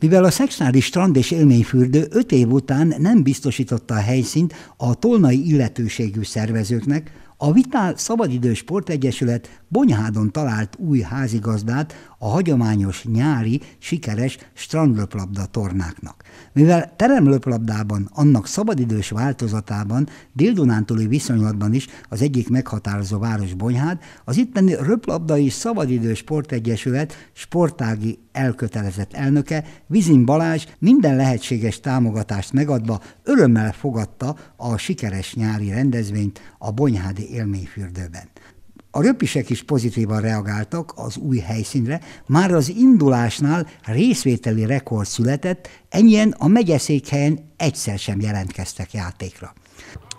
Mivel a szexnári strand és élményfürdő öt év után nem biztosította a helyszínt a tolnai illetőségű szervezőknek, a Vitál Szabadidő Sportegyesület Bonyhádon talált új házigazdát a hagyományos nyári, sikeres strandlöplabda tornáknak. Mivel teremlöplabdában, annak szabadidős változatában, déldunántúli viszonylatban is az egyik meghatározó város Bonyhád, az itteni röplabda és szabadidős sportegyesület sportági elkötelezett elnöke Vizin Balázs minden lehetséges támogatást megadva örömmel fogadta a sikeres nyári rendezvényt a Bonyhádi élményfürdőben. A röpisek is pozitívan reagáltak az új helyszínre, már az indulásnál részvételi rekord született, ennyien a megyeszékhelyen egyszer sem jelentkeztek játékra.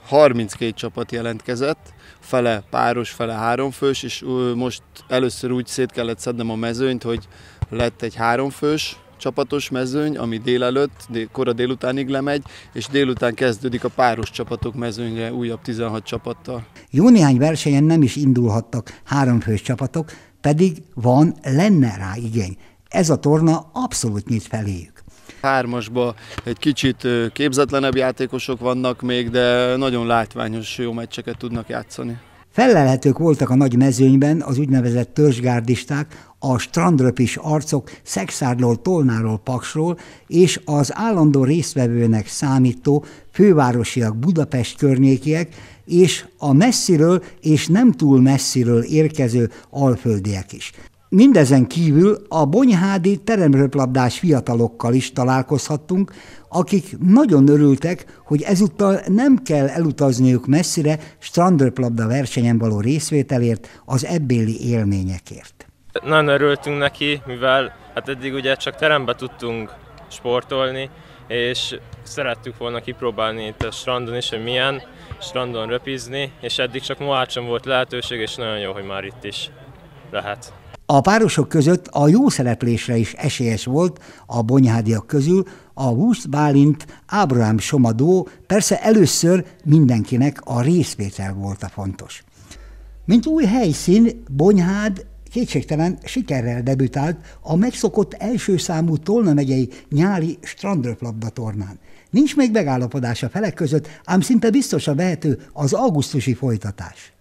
32 csapat jelentkezett, fele páros, fele háromfős, és most először úgy szét kellett szednem a mezőnyt, hogy lett egy háromfős, csapatos mezőny, ami délelőtt, dél, kora délutánig lemegy, és délután kezdődik a páros csapatok mezőnye újabb 16 csapattal. Jó néhány versenyen nem is indulhattak háromfős csapatok, pedig van, lenne rá igény. Ez a torna abszolút nyit feléjük hármasba egy kicsit képzetlenebb játékosok vannak még, de nagyon látványos jó meccseket tudnak játszani. Fellelhetők voltak a nagy mezőnyben az úgynevezett törzsgárdisták, a strandröpis arcok szexárdról, Tolnáról, Paksról és az állandó résztvevőnek számító fővárosiak Budapest környékiek és a messziről és nem túl messziről érkező alföldiek is. Mindezen kívül a bonyhádi teremröplabdás fiatalokkal is találkozhattunk, akik nagyon örültek, hogy ezúttal nem kell elutazniuk messzire strandröplabda versenyen való részvételért, az ebbéli élményekért. Nagyon örültünk neki, mivel hát eddig ugye csak terembe tudtunk sportolni, és szerettük volna kipróbálni itt a strandon is, hogy milyen strandon röpizni, és eddig csak Mohácson volt lehetőség, és nagyon jó, hogy már itt is lehet. A párosok között a jó szereplésre is esélyes volt a bonyhádiak közül a Húsz Bálint Ábrahám Somadó, persze először mindenkinek a részvétel volt a fontos. Mint új helyszín, Bonyhád kétségtelen sikerrel debütált a megszokott első számú Tolna megyei nyári strandröplabda tornán. Nincs még megállapodás a felek között, ám szinte biztosan vehető az augusztusi folytatás.